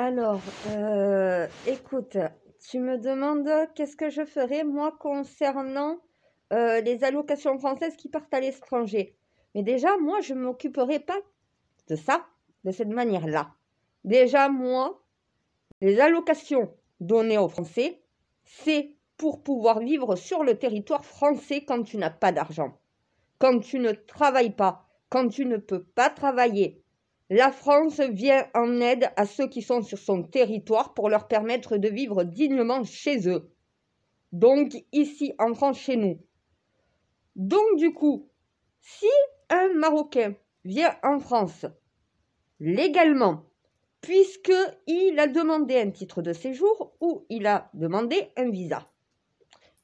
Alors, euh, écoute, tu me demandes qu'est-ce que je ferais, moi, concernant euh, les allocations françaises qui partent à l'étranger. Mais déjà, moi, je ne m'occuperai pas de ça, de cette manière-là. Déjà, moi, les allocations données aux Français, c'est pour pouvoir vivre sur le territoire français quand tu n'as pas d'argent, quand tu ne travailles pas, quand tu ne peux pas travailler, la France vient en aide à ceux qui sont sur son territoire pour leur permettre de vivre dignement chez eux. Donc ici en France, chez nous. Donc du coup, si un Marocain vient en France légalement, puisqu'il a demandé un titre de séjour ou il a demandé un visa,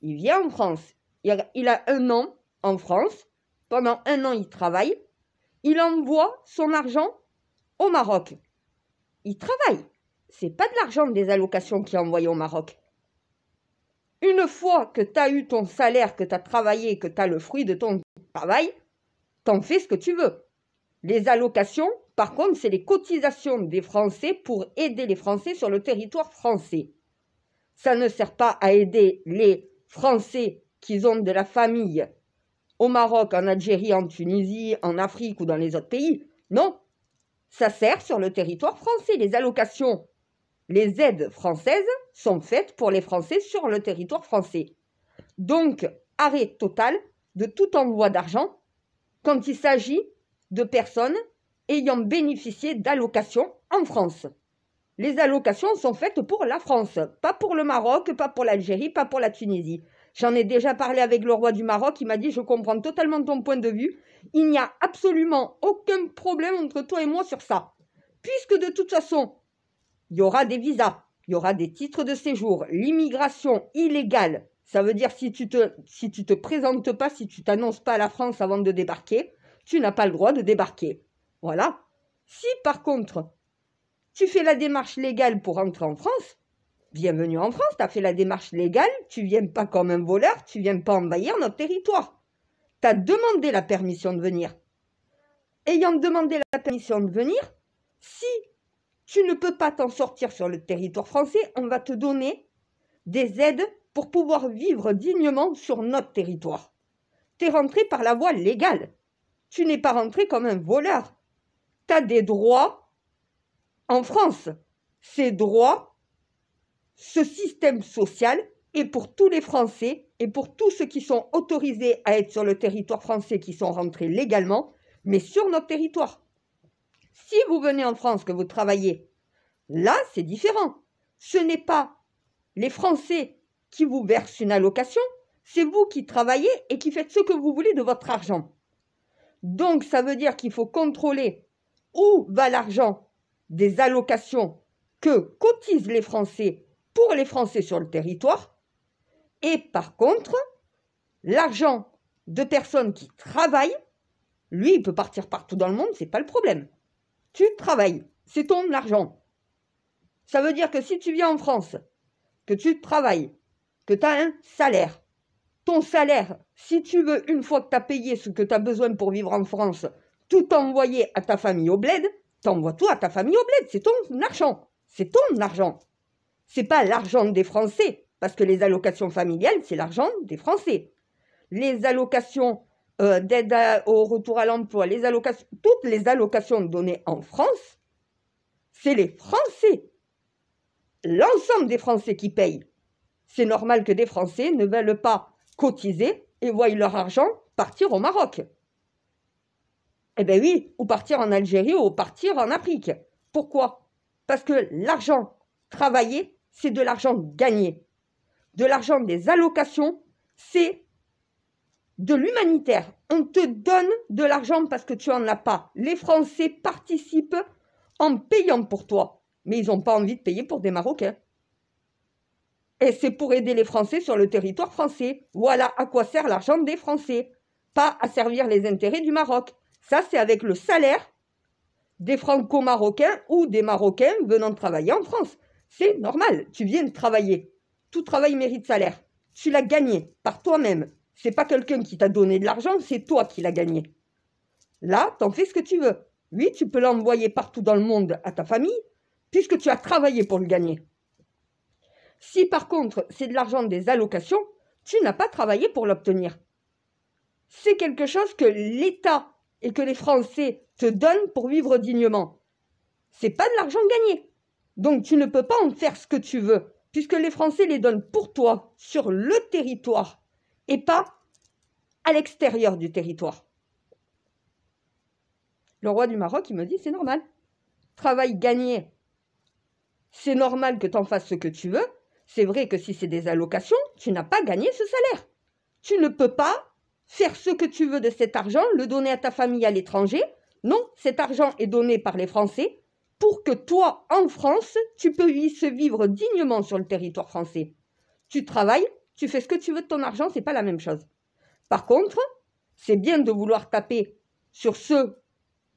il vient en France, il a un an en France, pendant un an il travaille, il envoie son argent au Maroc. Il travaille. C'est pas de l'argent des allocations qui est au Maroc. Une fois que tu as eu ton salaire, que tu as travaillé, que tu as le fruit de ton travail, t'en fais ce que tu veux. Les allocations, par contre, c'est les cotisations des Français pour aider les Français sur le territoire français. Ça ne sert pas à aider les Français qui ont de la famille au Maroc, en Algérie, en Tunisie, en Afrique ou dans les autres pays. Non, ça sert sur le territoire français. Les allocations, les aides françaises sont faites pour les Français sur le territoire français. Donc, arrêt total de tout envoi d'argent quand il s'agit de personnes ayant bénéficié d'allocations en France. Les allocations sont faites pour la France, pas pour le Maroc, pas pour l'Algérie, pas pour la Tunisie. J'en ai déjà parlé avec le roi du Maroc. Il m'a dit, je comprends totalement ton point de vue. Il n'y a absolument aucun problème entre toi et moi sur ça. Puisque de toute façon, il y aura des visas, il y aura des titres de séjour, l'immigration illégale. Ça veut dire si tu te, si te présentes pas, si tu t'annonces pas à la France avant de débarquer, tu n'as pas le droit de débarquer. Voilà. Si par contre, tu fais la démarche légale pour entrer en France, bienvenue en France, tu as fait la démarche légale, tu viens pas comme un voleur, tu viens pas envahir notre territoire. Tu as demandé la permission de venir. Ayant demandé la permission de venir, si tu ne peux pas t'en sortir sur le territoire français, on va te donner des aides pour pouvoir vivre dignement sur notre territoire. Tu es rentré par la voie légale. Tu n'es pas rentré comme un voleur. Tu as des droits en France. Ces droits ce système social est pour tous les Français et pour tous ceux qui sont autorisés à être sur le territoire français, qui sont rentrés légalement, mais sur notre territoire. Si vous venez en France, que vous travaillez, là, c'est différent. Ce n'est pas les Français qui vous versent une allocation, c'est vous qui travaillez et qui faites ce que vous voulez de votre argent. Donc, ça veut dire qu'il faut contrôler où va l'argent des allocations que cotisent les Français pour les Français sur le territoire. Et par contre, l'argent de personnes qui travaillent, lui, il peut partir partout dans le monde, c'est pas le problème. Tu travailles, c'est ton argent. Ça veut dire que si tu viens en France, que tu travailles, que tu as un salaire, ton salaire, si tu veux, une fois que tu as payé ce que tu as besoin pour vivre en France, tout envoyer à ta famille au bled, t'envoies tout à ta famille au bled, c'est ton argent. C'est ton argent c'est pas l'argent des Français, parce que les allocations familiales, c'est l'argent des Français. Les allocations euh, d'aide au retour à l'emploi, les allocations, toutes les allocations données en France, c'est les Français. L'ensemble des Français qui payent. C'est normal que des Français ne veulent pas cotiser et voient leur argent partir au Maroc. Eh bien oui, ou partir en Algérie ou partir en Afrique. Pourquoi Parce que l'argent Travailler, c'est de l'argent gagné. De l'argent des allocations, c'est de l'humanitaire. On te donne de l'argent parce que tu n'en as pas. Les Français participent en payant pour toi. Mais ils n'ont pas envie de payer pour des Marocains. Et c'est pour aider les Français sur le territoire français. Voilà à quoi sert l'argent des Français. Pas à servir les intérêts du Maroc. Ça, c'est avec le salaire des Franco-Marocains ou des Marocains venant travailler en France. C'est normal, tu viens de travailler. Tout travail mérite salaire. Tu l'as gagné par toi-même. C'est pas quelqu'un qui t'a donné de l'argent, c'est toi qui l'as gagné. Là, t'en fais ce que tu veux. Oui, tu peux l'envoyer partout dans le monde à ta famille, puisque tu as travaillé pour le gagner. Si par contre c'est de l'argent des allocations, tu n'as pas travaillé pour l'obtenir. C'est quelque chose que l'État et que les Français te donnent pour vivre dignement. C'est pas de l'argent gagné. Donc tu ne peux pas en faire ce que tu veux, puisque les Français les donnent pour toi, sur le territoire, et pas à l'extérieur du territoire. Le roi du Maroc, il me dit, c'est normal. Travail gagné, c'est normal que tu en fasses ce que tu veux. C'est vrai que si c'est des allocations, tu n'as pas gagné ce salaire. Tu ne peux pas faire ce que tu veux de cet argent, le donner à ta famille à l'étranger. Non, cet argent est donné par les Français pour que toi, en France, tu puisses vivre dignement sur le territoire français. Tu travailles, tu fais ce que tu veux de ton argent, c'est pas la même chose. Par contre, c'est bien de vouloir taper sur ceux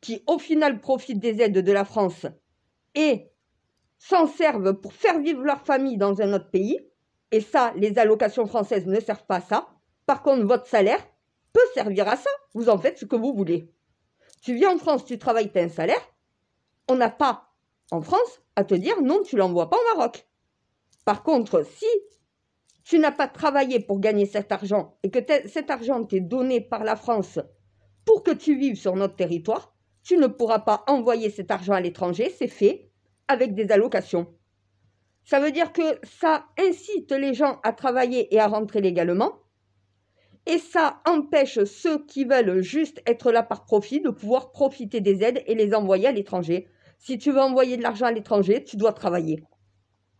qui, au final, profitent des aides de la France et s'en servent pour faire vivre leur famille dans un autre pays. Et ça, les allocations françaises ne servent pas à ça. Par contre, votre salaire peut servir à ça. Vous en faites ce que vous voulez. Tu viens en France, tu travailles, tu as un salaire on n'a pas en France à te dire non, tu l'envoies pas au Maroc. Par contre, si tu n'as pas travaillé pour gagner cet argent et que cet argent t'est donné par la France pour que tu vives sur notre territoire, tu ne pourras pas envoyer cet argent à l'étranger, c'est fait, avec des allocations. Ça veut dire que ça incite les gens à travailler et à rentrer légalement, et ça empêche ceux qui veulent juste être là par profit de pouvoir profiter des aides et les envoyer à l'étranger. Si tu veux envoyer de l'argent à l'étranger, tu dois travailler.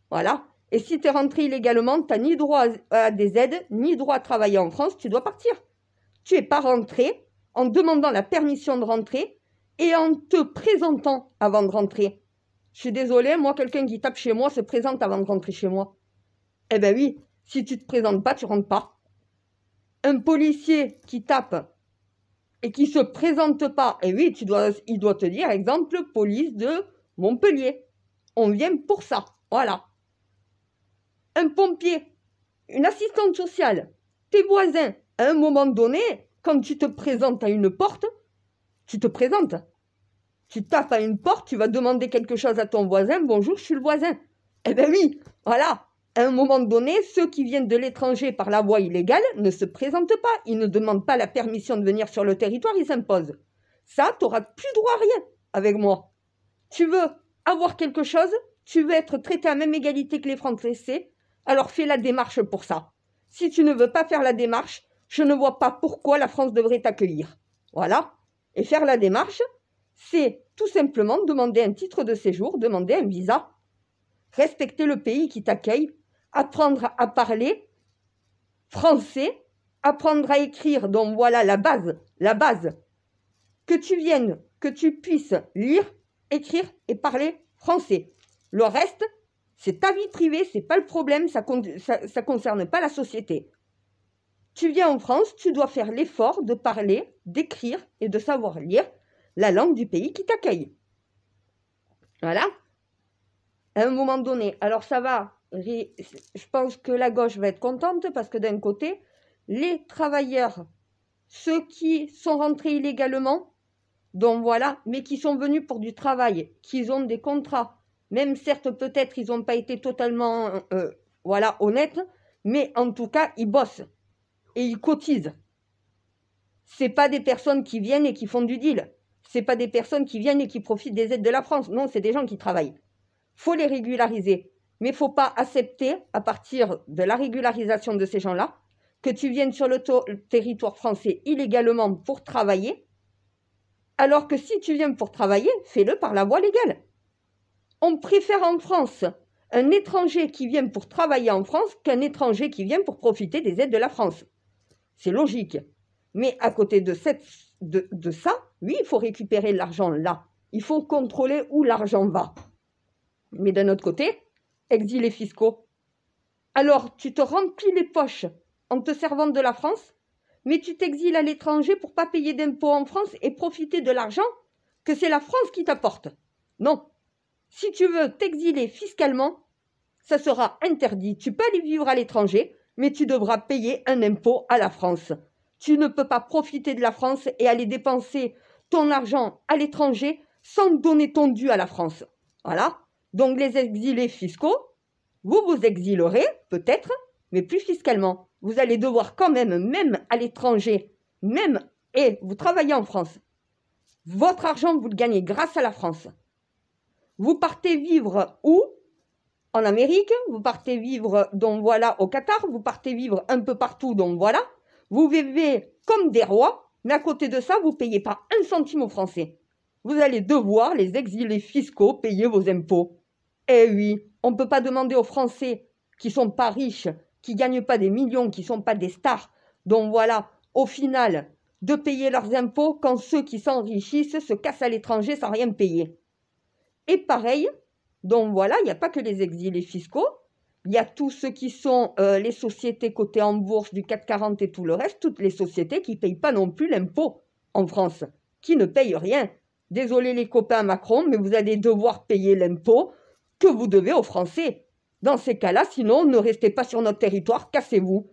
Voilà. Et si tu es rentré illégalement, tu n'as ni droit à des aides, ni droit à travailler en France, tu dois partir. Tu n'es pas rentré en demandant la permission de rentrer et en te présentant avant de rentrer. Je suis désolée, moi, quelqu'un qui tape chez moi se présente avant de rentrer chez moi. Eh bien oui, si tu te présentes pas, tu rentres pas. Un policier qui tape et qui se présente pas, et oui, tu dois, il doit te dire, exemple, police de Montpellier. On vient pour ça. Voilà. Un pompier, une assistante sociale, tes voisins, à un moment donné, quand tu te présentes à une porte, tu te présentes. Tu tapes à une porte, tu vas demander quelque chose à ton voisin, bonjour, je suis le voisin. Eh ben oui, voilà, à un moment donné, ceux qui viennent de l'étranger par la voie illégale ne se présentent pas. Ils ne demandent pas la permission de venir sur le territoire, ils s'imposent. Ça, tu n'auras plus droit à rien avec moi. Tu veux avoir quelque chose, tu veux être traité à même égalité que les Français, alors fais la démarche pour ça. Si tu ne veux pas faire la démarche, je ne vois pas pourquoi la France devrait t'accueillir. Voilà. Et faire la démarche, c'est tout simplement demander un titre de séjour, demander un visa, respecter le pays qui t'accueille apprendre à parler français, apprendre à écrire, donc voilà la base, la base. Que tu viennes, que tu puisses lire, écrire et parler français. Le reste, c'est ta vie privée, c'est pas le problème, ça, concerne pas la société. Tu viens en France, tu dois faire l'effort de parler, d'écrire et de savoir lire la langue du pays qui t'accueille. Voilà. À un moment donné, alors ça va je pense que la gauche va être contente parce que d'un côté, les travailleurs, ceux qui sont rentrés illégalement, donc voilà, mais qui sont venus pour du travail, qui ont des contrats, même certes peut-être ils n'ont pas été totalement euh, voilà honnêtes, mais en tout cas ils bossent et ils cotisent. Ce C'est pas des personnes qui viennent et qui font du deal. C'est pas des personnes qui viennent et qui profitent des aides de la France. Non, c'est des gens qui travaillent. Faut les régulariser mais il ne faut pas accepter, à partir de la régularisation de ces gens-là, que tu viennes sur le, territoire français illégalement pour travailler, alors que si tu viens pour travailler, fais-le par la voie légale. On préfère en France un étranger qui vient pour travailler en France qu'un étranger qui vient pour profiter des aides de la France. C'est logique. Mais à côté de, de ça, oui, il faut récupérer l'argent là. Il faut contrôler où l'argent va. Mais d'un autre côté, exilés fiscaux. Alors tu te remplis les poches en te servant de la France, mais tu t'exiles à l'étranger pour pas payer d'impôts en France et profiter de l'argent que c'est la France qui t'apporte. Non. Si tu veux t'exiler fiscalement, ça sera interdit. Tu peux aller vivre à l'étranger, mais tu devras payer un impôt à la France. Tu ne peux pas profiter de la France et aller dépenser ton argent à l'étranger sans donner ton dû à la France. Voilà. Donc les exilés fiscaux, vous vous exilerez peut-être, mais plus fiscalement. Vous allez devoir quand même, même à l'étranger, même et vous travaillez en France. Votre argent, vous le gagnez grâce à la France. Vous partez vivre où En Amérique, vous partez vivre, donc voilà, au Qatar, vous partez vivre un peu partout, donc voilà. Vous vivez comme des rois, mais à côté de ça, vous payez pas un centime aux Français. Vous allez devoir, les exilés fiscaux, payer vos impôts. Eh oui, on ne peut pas demander aux Français qui sont pas riches, qui gagnent pas des millions, qui sont pas des stars, donc voilà, au final, de payer leurs impôts quand ceux qui s'enrichissent se cassent à l'étranger sans rien payer. Et pareil, donc voilà, il n'y a pas que les exilés fiscaux, il y a tous ceux qui sont euh, les sociétés cotées en bourse du 4,40 et tout le reste, toutes les sociétés qui ne payent pas non plus l'impôt en France, qui ne payent rien. Désolé les copains Macron, mais vous allez devoir payer l'impôt que vous devez aux Français. Dans ces cas-là, sinon, ne restez pas sur notre territoire, cassez-vous.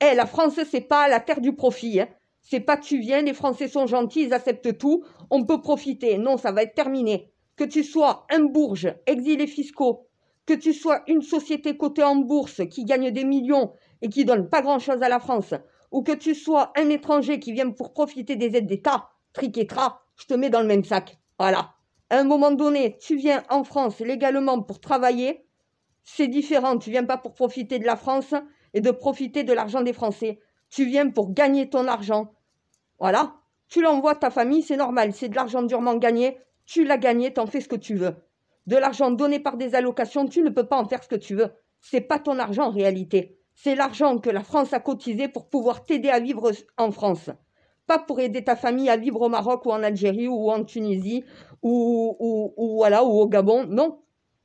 Eh, la France, c'est pas la terre du profit. Hein. C'est pas tu viens, les Français sont gentils, ils acceptent tout, on peut profiter. Non, ça va être terminé. Que tu sois un bourge, exilé fiscaux, que tu sois une société cotée en bourse qui gagne des millions et qui donne pas grand-chose à la France, ou que tu sois un étranger qui vient pour profiter des aides d'État, triquetra, je te mets dans le même sac. Voilà à un moment donné, tu viens en France légalement pour travailler, c'est différent. Tu viens pas pour profiter de la France et de profiter de l'argent des Français. Tu viens pour gagner ton argent. Voilà. Tu l'envoies à ta famille, c'est normal. C'est de l'argent durement gagné. Tu l'as gagné, t'en fais ce que tu veux. De l'argent donné par des allocations, tu ne peux pas en faire ce que tu veux. C'est pas ton argent en réalité. C'est l'argent que la France a cotisé pour pouvoir t'aider à vivre en France. Pas pour aider ta famille à vivre au Maroc ou en Algérie ou en Tunisie ou, voilà, au Gabon. Non,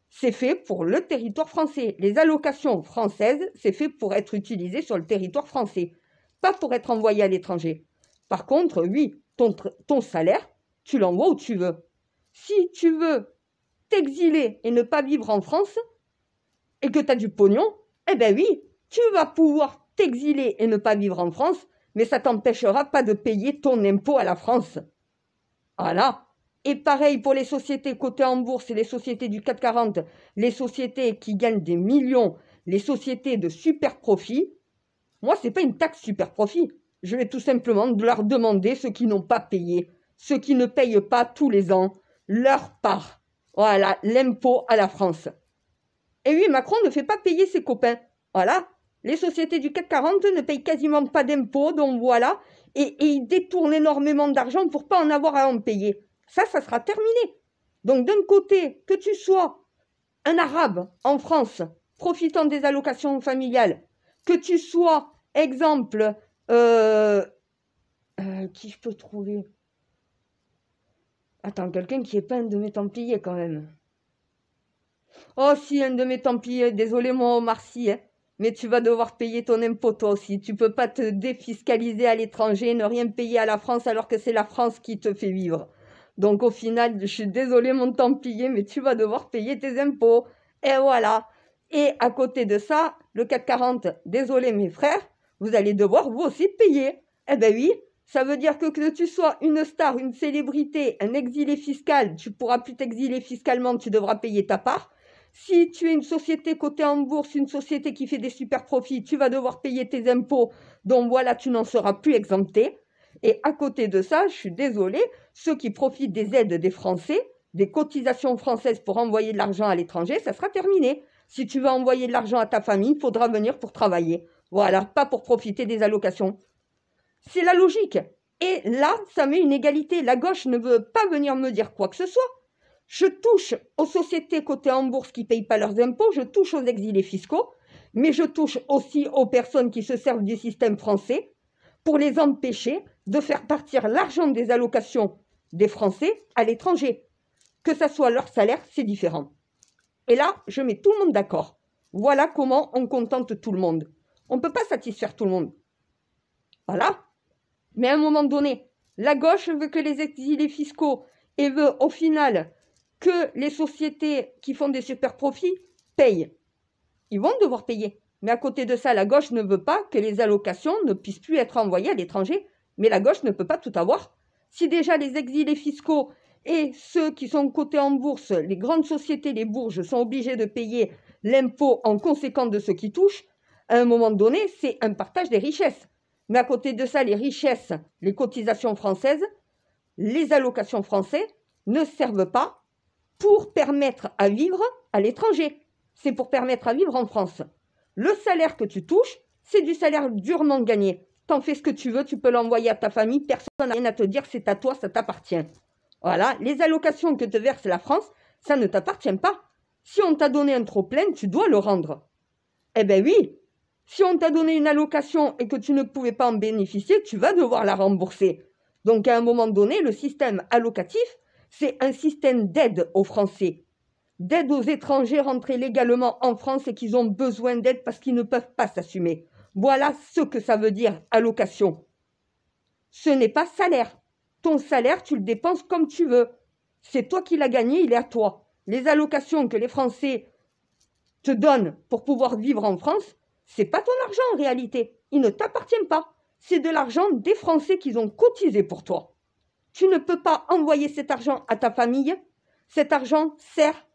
c'est fait pour le territoire français. Les allocations françaises, c'est fait pour être utilisé sur le territoire français, pas pour être envoyé à l'étranger. Par contre, oui, ton, ton salaire, tu l'envoies où tu veux. Si tu veux t'exiler et ne pas vivre en France, et que tu as du pognon, eh bien oui, tu vas pouvoir t'exiler et ne pas vivre en France, mais ça t'empêchera pas de payer ton impôt à la France. Voilà. Et pareil pour les sociétés cotées en bourse et les sociétés du CAC 40, les sociétés qui gagnent des millions, les sociétés de super profit. Moi, ce n'est pas une taxe super profit. Je vais tout simplement leur demander ceux qui n'ont pas payé, ceux qui ne payent pas tous les ans leur part. Voilà, l'impôt à la France. Et oui, Macron ne fait pas payer ses copains. Voilà, les sociétés du CAC 40 ne payent quasiment pas d'impôts, donc voilà, et, ils détournent énormément d'argent pour ne pas en avoir à en payer. Ça, ça sera terminé. Donc d'un côté, que tu sois un arabe en France profitant des allocations familiales, que tu sois, exemple, euh, euh, qui je peux trouver Attends, quelqu'un qui n'est pas un de mes Templiers quand même. Oh si, un de mes Templiers, désolé moi, Marcy, hein. mais tu vas devoir payer ton impôt toi aussi. Tu peux pas te défiscaliser à l'étranger, ne rien payer à la France alors que c'est la France qui te fait vivre. Donc au final, je suis désolée, mon templier, mais tu vas devoir payer tes impôts. Et voilà. Et à côté de ça, le CAC 40, désolé mes frères, vous allez devoir vous aussi payer. Eh ben oui, ça veut dire que que tu sois une star, une célébrité, un exilé fiscal, tu pourras plus t'exiler fiscalement, tu devras payer ta part. Si tu es une société cotée en bourse, une société qui fait des super profits, tu vas devoir payer tes impôts. Donc voilà, tu n'en seras plus exempté. Et à côté de ça, je suis désolée, ceux qui profitent des aides des Français, des cotisations françaises pour envoyer de l'argent à l'étranger, ça sera terminé. Si tu veux envoyer de l'argent à ta famille, il faudra venir pour travailler. Voilà, pas pour profiter des allocations. C'est la logique. Et là, ça met une égalité. La gauche ne veut pas venir me dire quoi que ce soit. Je touche aux sociétés cotées en bourse qui ne payent pas leurs impôts, je touche aux exilés fiscaux, mais je touche aussi aux personnes qui se servent du système français pour les empêcher de faire partir l'argent des allocations des Français à l'étranger. Que ce soit leur salaire, c'est différent. Et là, je mets tout le monde d'accord. Voilà comment on contente tout le monde. On ne peut pas satisfaire tout le monde. Voilà. Mais à un moment donné, la gauche veut que les exilés fiscaux et veut au final que les sociétés qui font des super profits payent. Ils vont devoir payer. Mais à côté de ça, la gauche ne veut pas que les allocations ne puissent plus être envoyées à l'étranger mais la gauche ne peut pas tout avoir. Si déjà les exilés fiscaux et ceux qui sont cotés en bourse, les grandes sociétés, les bourges, sont obligés de payer l'impôt en conséquence de ce qui touchent, à un moment donné, c'est un partage des richesses. Mais à côté de ça, les richesses, les cotisations françaises, les allocations françaises ne servent pas pour permettre à vivre à l'étranger. C'est pour permettre à vivre en France. Le salaire que tu touches, c'est du salaire durement gagné t'en fais ce que tu veux, tu peux l'envoyer à ta famille, personne n'a rien à te dire, c'est à toi, ça t'appartient. Voilà, les allocations que te verse la France, ça ne t'appartient pas. Si on t'a donné un trop-plein, tu dois le rendre. Eh ben oui, si on t'a donné une allocation et que tu ne pouvais pas en bénéficier, tu vas devoir la rembourser. Donc à un moment donné, le système allocatif, c'est un système d'aide aux Français, d'aide aux étrangers rentrés légalement en France et qu'ils ont besoin d'aide parce qu'ils ne peuvent pas s'assumer. Voilà ce que ça veut dire allocation. Ce n'est pas salaire. Ton salaire, tu le dépenses comme tu veux. C'est toi qui l'as gagné, il est à toi. Les allocations que les Français te donnent pour pouvoir vivre en France, c'est pas ton argent en réalité. Il ne t'appartient pas. C'est de l'argent des Français qu'ils ont cotisé pour toi. Tu ne peux pas envoyer cet argent à ta famille. Cet argent sert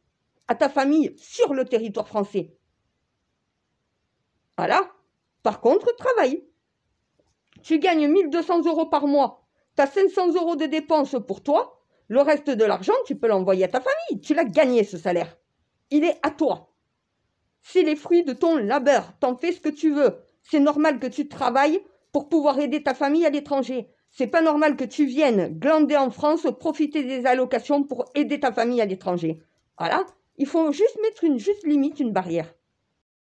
à ta famille sur le territoire français. Voilà. Par contre, travaille. Tu gagnes 1200 euros par mois. Tu as 500 euros de dépenses pour toi. Le reste de l'argent, tu peux l'envoyer à ta famille. Tu l'as gagné, ce salaire. Il est à toi. C'est les fruits de ton labeur. T'en fais ce que tu veux. C'est normal que tu travailles pour pouvoir aider ta famille à l'étranger. C'est pas normal que tu viennes glander en France, profiter des allocations pour aider ta famille à l'étranger. Voilà. Il faut juste mettre une juste limite, une barrière.